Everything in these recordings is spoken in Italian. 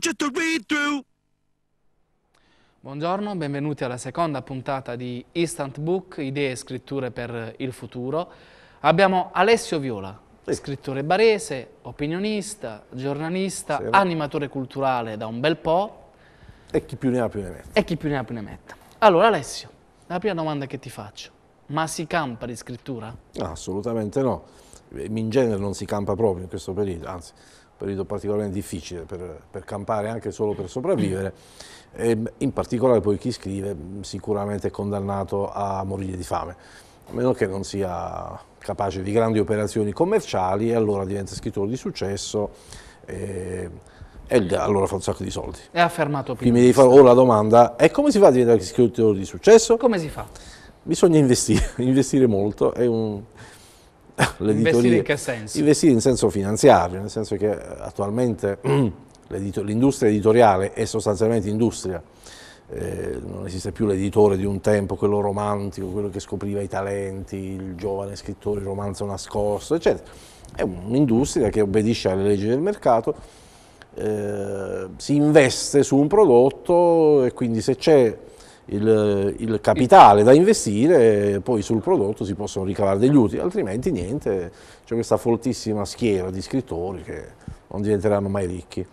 just a read through. Buongiorno, benvenuti alla seconda puntata di Instant Book, idee e scritture per il futuro. Abbiamo Alessio Viola, sì. scrittore barese, opinionista, giornalista, sì, animatore culturale da un bel po'. E chi più ne ha più ne metta. E chi più ne ha più ne metta. Allora Alessio, la prima domanda che ti faccio, ma si campa di scrittura? No, assolutamente no. In genere non si campa proprio in questo periodo, anzi periodo particolarmente difficile per, per campare anche solo per sopravvivere, e in particolare poi chi scrive sicuramente è condannato a morire di fame, a meno che non sia capace di grandi operazioni commerciali e allora diventa scrittore di successo. E, e allora fa un sacco di soldi. E ha affermato prima. Quindi mi fare o la domanda, è come si fa a diventare scrittore di successo? Come si fa? Bisogna investire, investire molto, è un, Investire in che senso? Investire in senso finanziario, nel senso che eh, attualmente l'industria editoriale è sostanzialmente industria, eh, non esiste più l'editore di un tempo, quello romantico, quello che scopriva i talenti, il giovane scrittore, il romanzo nascosto, eccetera. È un'industria che obbedisce alle leggi del mercato, eh, si investe su un prodotto e quindi se c'è il, il, capitale da investire, poi sul prodotto si possono ricavare degli utili, altrimenti niente, c'è questa fortissima schiera di scrittori che non diventeranno mai ricchi.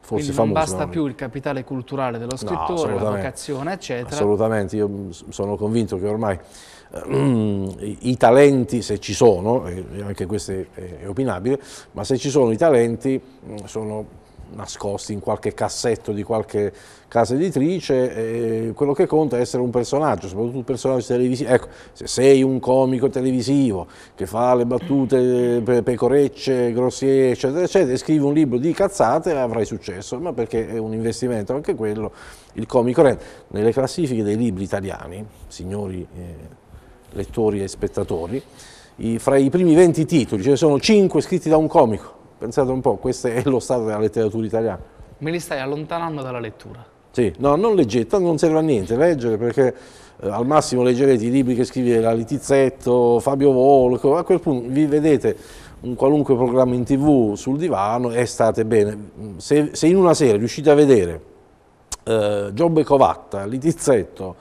Forse Quindi non basta non... più il capitale culturale dello scrittore, no, la vocazione, eccetera. Assolutamente, io sono convinto che ormai eh, i talenti, se ci sono, anche questo è opinabile, ma se ci sono i talenti mm, sono nascosti in qualche cassetto di qualche casa editrice, eh, quello che conta è essere un personaggio, soprattutto un personaggio televisivo. Ecco, se sei un comico televisivo che fa le battute pe pecorecce, grossiere, eccetera, eccetera, e scrivi un libro di cazzate, avrai successo, ma perché è un investimento anche quello, il comico rende. Nelle classifiche dei libri italiani, signori eh, lettori e spettatori, i, fra i primi 20 titoli ce ne sono 5 scritti da un comico Pensate un po', questo è lo stato della letteratura italiana. Me li stai allontanando dalla lettura. Sì, no, non leggete, non serve a niente leggere perché eh, al massimo leggerete i libri che scrive la Litizzetto, Fabio Volco, a quel punto vi vedete un qualunque programma in tv sul divano e state bene. Se, se in una sera riuscite a vedere eh, Giobbe Covatta, Litizzetto,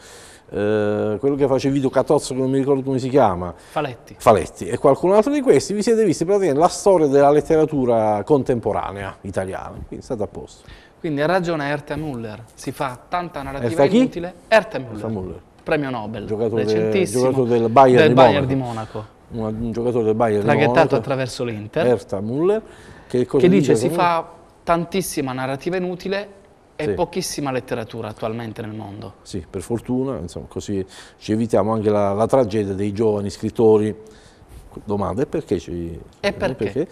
eh, quello che faceva Vito Catozzo, che non mi ricordo come si chiama, Faletti. Faletti, e qualcun altro di questi, vi siete visti praticamente la storia della letteratura contemporanea italiana, quindi state a posto. Quindi ha ragione Erta Muller, si fa tanta narrativa Erta inutile. Erta Muller, Erta premio Nobel, giocatore, giocatore del Bayern, del di, Bayern Monaco. di, Monaco. Un, giocatore del Bayern Traghettato di Monaco. Laghettato attraverso l'Inter. Erta Muller, Che, che dice, dice si fa tantissima narrativa inutile è sì. pochissima letteratura attualmente nel mondo. Sì, per fortuna, insomma, così ci evitiamo anche la, la tragedia dei giovani scrittori. Domanda, e perché ci... E perché? perché?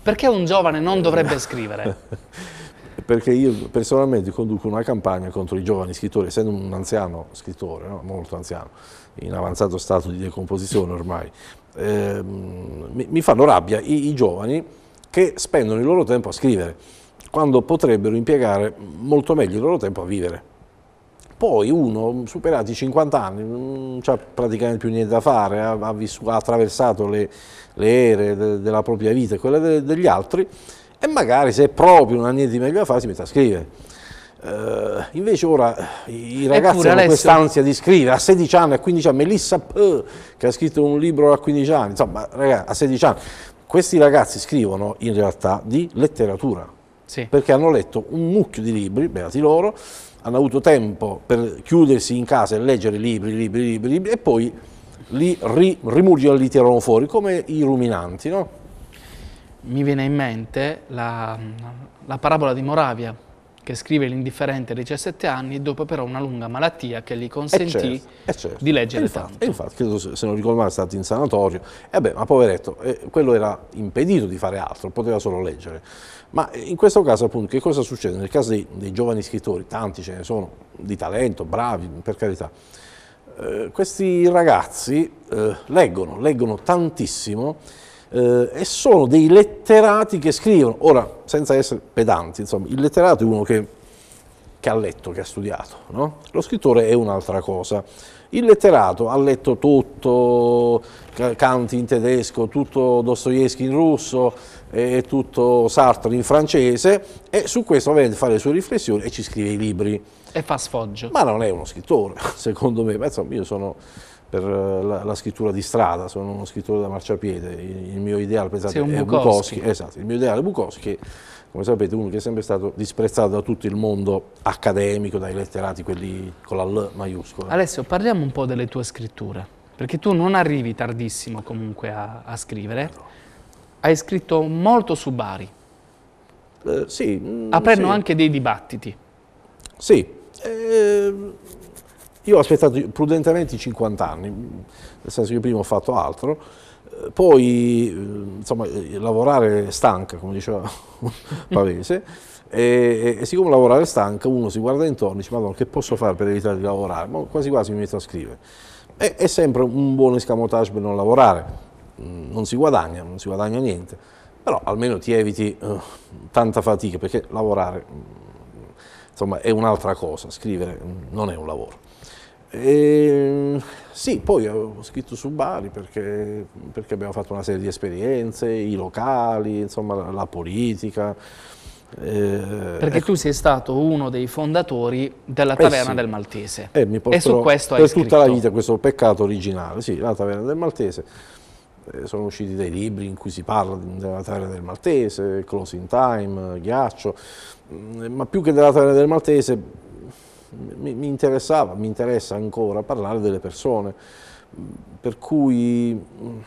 Perché un giovane non dovrebbe scrivere? perché io personalmente conduco una campagna contro i giovani scrittori, essendo un anziano scrittore, no? molto anziano, in avanzato stato di decomposizione ormai, eh, mi, mi, fanno rabbia i, i giovani che spendono il loro tempo a scrivere quando potrebbero impiegare molto meglio il loro tempo a vivere. Poi uno, superati i 50 anni, non ha praticamente più niente da fare, ha, ha, vissuto, ha attraversato le, le ere de, della propria vita e quelle de, degli altri, e magari se proprio non ha niente di meglio da fare si mette a scrivere. Uh, invece ora i ragazzi Eppure, hanno quest'ansia di scrivere a 16 anni, a 15 anni, Melissa P, che ha scritto un libro a 15 anni, insomma ragazzi, a 16 anni, questi ragazzi scrivono in realtà di letteratura, sì. perché hanno letto un mucchio di libri, beati loro, hanno avuto tempo per chiudersi in casa e leggere libri, libri, libri, libri e poi li ri, rimuggiano, li tirano fuori, come i ruminanti, no? Mi viene in mente la, la parabola di Moravia, che scrive l'indifferente a 17 anni dopo però una lunga malattia che gli eh, consentì certo, eh, certo. di leggere e infatti, tanto. E infatti, credo, se non ricordo male, è stato in sanatorio. E beh, ma poveretto, eh, quello era impedito di fare altro, poteva solo leggere. Ma eh, in questo caso appunto che cosa succede? Nel caso dei, dei giovani scrittori, tanti ce ne sono, di talento, bravi, per carità, eh, questi ragazzi eh, leggono, leggono tantissimo eh, e sono dei letterati che scrivono, ora senza essere pedanti, insomma, il letterato è uno che, che ha letto, che ha studiato, no? lo scrittore è un'altra cosa. Il letterato ha letto tutto, Kant in tedesco, tutto Dostoevsky in russo e tutto Sartre in francese e su questo ovviamente fa le sue riflessioni e ci scrive i libri. E fa sfoggio. Ma non è uno scrittore, secondo me, ma insomma io sono per eh, la, la, scrittura di strada, sono uno scrittore da marciapiede, il, il mio ideale pensate, è Bukowski. Bukowski, esatto, il mio ideale è Bukowski, che, come sapete uno che è sempre stato disprezzato da tutto il mondo accademico, dai letterati, quelli con la L maiuscola. Alessio, parliamo un po' delle tue scritture, perché tu non arrivi tardissimo comunque a, a scrivere, no. hai scritto molto su Bari, eh, sì, mm, aperno sì. anche dei dibattiti. Sì, eh, io ho aspettato prudentemente i 50 anni, nel senso che io prima ho fatto altro, eh, poi eh, insomma, eh, lavorare stanca, come diceva Pavese, e, e, siccome lavorare stanca uno si guarda intorno e dice madonna che posso fare per evitare di lavorare? Ma quasi quasi mi metto a scrivere. E, è sempre un buon escamotage per non lavorare, mm, non si guadagna, non si guadagna niente, però almeno ti eviti eh, tanta fatica perché lavorare mm, insomma, è un'altra cosa, scrivere mm, non è un lavoro. E, ehm, sì, poi ho scritto su Bari perché, perché, abbiamo fatto una serie di esperienze, i locali, insomma la politica. Eh, perché ecco. tu sei stato uno dei fondatori della eh Taverna eh sì. del Maltese eh, e su questo hai per scritto. tutta la vita questo peccato originale, sì, la Taverna del Maltese eh, sono usciti dei libri in cui si parla della taverna del Maltese, Closing Time, Ghiaccio, mm, ma più che della taverna del Maltese mi, mi interessava, mi interessa ancora parlare delle persone, per cui mm,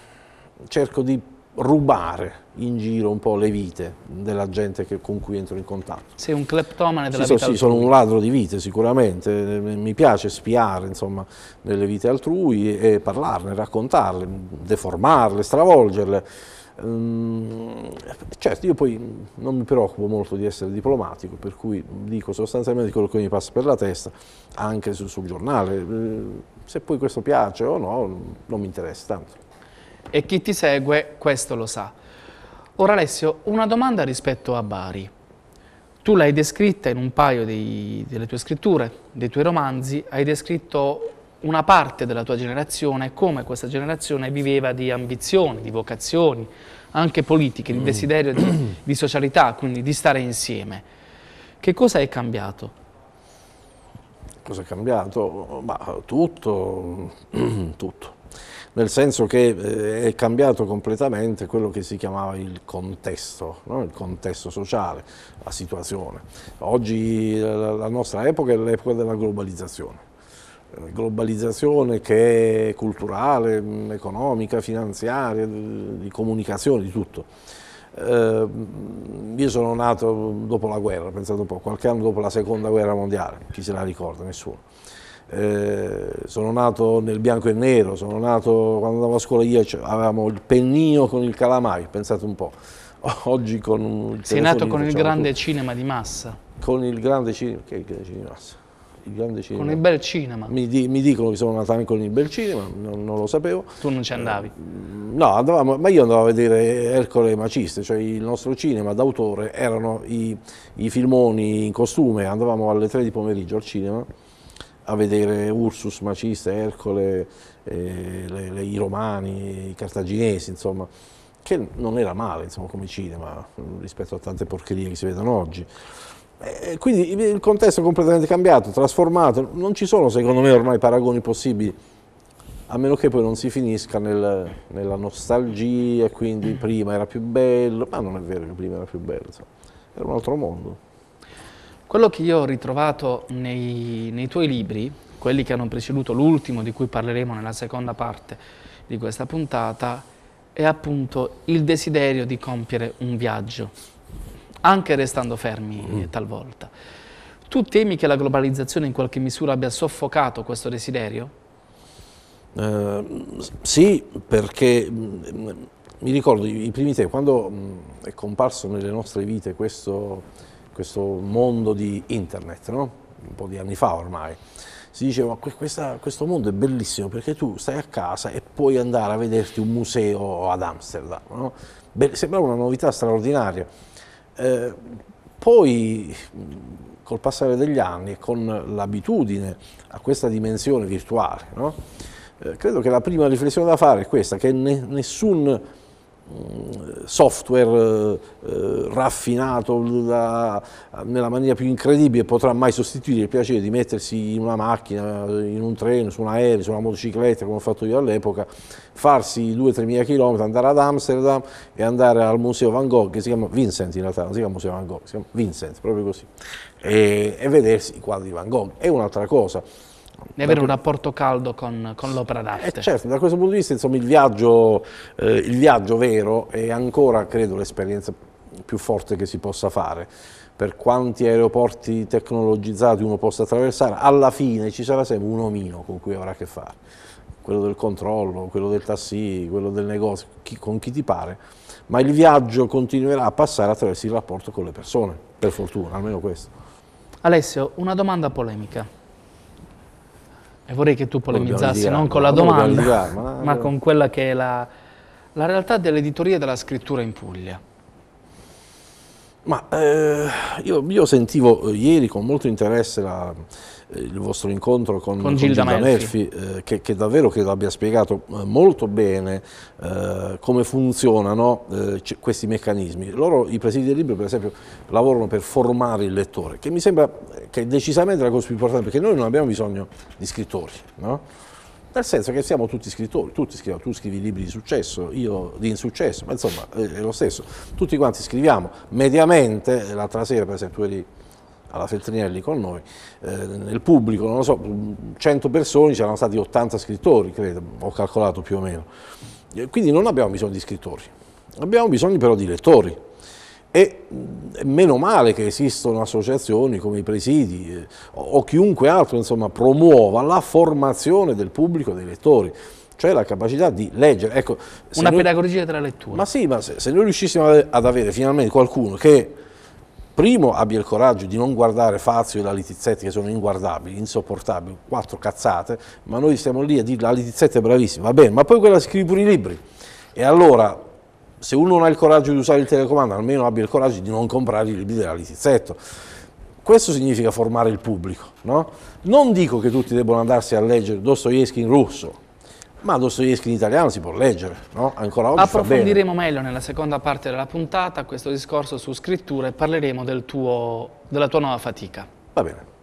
cerco di rubare in giro un po' le vite della gente che, con cui entro in contatto. Sei un cleptomane della sì, vita so, Sì, sono un ladro di vite sicuramente, eh, mi piace spiare insomma, nelle vite altrui e parlarne, raccontarle, deformarle, stravolgerle. Ehm, certo, io poi non mi preoccupo molto di essere diplomatico, per cui dico sostanzialmente quello che mi passa per la testa, anche sul, sul giornale. Eh, se poi questo piace o no, non mi interessa tanto. E chi ti segue questo lo sa. Ora Alessio, una domanda rispetto a Bari. Tu l'hai descritta in un paio dei, delle tue scritture, dei tuoi romanzi, hai descritto una parte della tua generazione, come questa generazione viveva di ambizioni, di vocazioni, anche politiche, di mm. desiderio di, di socialità, quindi di stare insieme. Che cosa è cambiato? Cosa è cambiato? Ma tutto, tutto. Nel senso che eh, è cambiato completamente quello che si chiamava il contesto, no? il contesto sociale, la situazione. Oggi eh, la nostra epoca è l'epoca della globalizzazione eh, globalizzazione che è culturale, economica, finanziaria, di comunicazione, di tutto. Eh, io sono nato dopo la guerra, pensate un po', qualche anno dopo la seconda guerra mondiale, chi se la ricorda? Nessuno. Eh, sono nato nel bianco e nero, sono nato quando andavo a scuola io cioè, avevamo il pennino con il calamai, pensate un po'. Oggi con un... Sei nato con il grande tutto. cinema di massa. Con il grande cinema, che è il grande cinema di massa? il grande cinema. Con il bel cinema. Mi, di, mi dicono che sono nato con il bel cinema, non, non, lo sapevo. Tu non ci andavi? Eh, no, andavamo, ma io andavo a vedere Ercole e Maciste, cioè il nostro cinema d'autore erano i, i filmoni in costume, andavamo alle tre di pomeriggio al cinema a vedere Ursus, Maciste, Ercole, eh, le, le, i romani, i cartaginesi, insomma, che non era male insomma, come cinema rispetto a tante porcherie che si vedono oggi. Eh, quindi il contesto è completamente cambiato, trasformato, non ci sono secondo me ormai paragoni possibili, a meno che poi non si finisca nel, nella nostalgia, quindi prima era più bello, ma non è vero che prima era più bello, insomma. era un altro mondo. Quello che io ho ritrovato nei, nei tuoi libri, quelli che hanno preceduto l'ultimo di cui parleremo nella seconda parte di questa puntata, è appunto il desiderio di compiere un viaggio anche restando fermi mm. Eh, talvolta. Tu temi che la globalizzazione in qualche misura abbia soffocato questo desiderio? Uh, sì, perché mm, mi ricordo i primi tempi, quando mm, è comparso nelle nostre vite questo, questo mondo di internet, no? un po' di anni fa ormai, si diceva questa, questo mondo è bellissimo perché tu stai a casa e puoi andare a vederti un museo ad Amsterdam, no? sembrava una novità straordinaria eh, poi col passare degli anni e con l'abitudine a questa dimensione virtuale, no? eh, credo che la prima riflessione da fare è questa, che ne nessun eh, software eh, eh, raffinato da, nella maniera più incredibile potrà mai sostituire il piacere di mettersi in una macchina, in un treno, su un aereo, su una motocicletta come ho fatto io all'epoca, farsi 2-3 mila chilometri, andare ad Amsterdam e andare al museo Van Gogh, che si chiama Vincent in realtà, non si chiama museo Van Gogh, si chiama Vincent, proprio così, e, e vedersi i quadri di Van Gogh. È un'altra cosa di avere un rapporto caldo con, con l'opera d'arte. Eh, certo, da questo punto di vista insomma, il, viaggio, eh, il viaggio vero è ancora, credo, l'esperienza più forte che si possa fare. Per quanti aeroporti tecnologizzati uno possa attraversare, alla fine ci sarà sempre un omino con cui avrà a che fare. Quello del controllo, quello del tassi, quello del negozio, chi, con chi ti pare. Ma il viaggio continuerà a passare attraverso il rapporto con le persone, per fortuna, almeno questo. Alessio, una domanda polemica. E vorrei che tu polemizzassi non con la domanda, ma, ma con quella che è la, la realtà dell'editoria e della scrittura in Puglia. Ma eh, io, io, sentivo eh, ieri con molto interesse la, eh, il vostro incontro con, con Gilda, con Gilda Melfi, eh, che, che, davvero credo abbia spiegato eh, molto bene eh, come funzionano eh, questi meccanismi. Loro, i presidi del libro, per esempio, lavorano per formare il lettore, che mi sembra eh, che è decisamente la cosa più importante, perché noi non abbiamo bisogno di scrittori, no? Nel senso che siamo tutti scrittori, tutti scriviamo, tu scrivi libri di successo, io di insuccesso, ma insomma è lo stesso. Tutti quanti scriviamo, mediamente l'altra sera per esempio tu eri alla Feltrinelli con noi, eh, nel pubblico, non lo so, 100 persone, c'erano stati 80 scrittori, credo, ho calcolato più o meno. Quindi non abbiamo bisogno di scrittori, abbiamo bisogno però di lettori. E mm, meno male che esistono associazioni come i presidi eh, o, chiunque altro insomma, promuova la formazione del pubblico dei lettori cioè la capacità di leggere. Ecco, Una noi, pedagogia della lettura. Ma sì, ma se, se noi riuscissimo ad avere finalmente qualcuno che primo abbia il coraggio di non guardare Fazio e la Litizzetti che sono inguardabili, insopportabili, quattro cazzate, ma noi stiamo lì a dire la Litizzetti è bravissima, va bene, ma poi quella scrive pure i libri. E allora, se uno non ha il coraggio di usare il telecomando, almeno abbia il coraggio di non comprare i libri della Litizzetto. Questo significa formare il pubblico, no? Non dico che tutti debbano andarsi a leggere Dostoevsky in russo, ma Dostoevsky in italiano si può leggere, no? Ancora oggi Approfondiremo meglio nella seconda parte della puntata questo discorso su scrittura e parleremo del tuo, della tua nuova fatica. Va bene.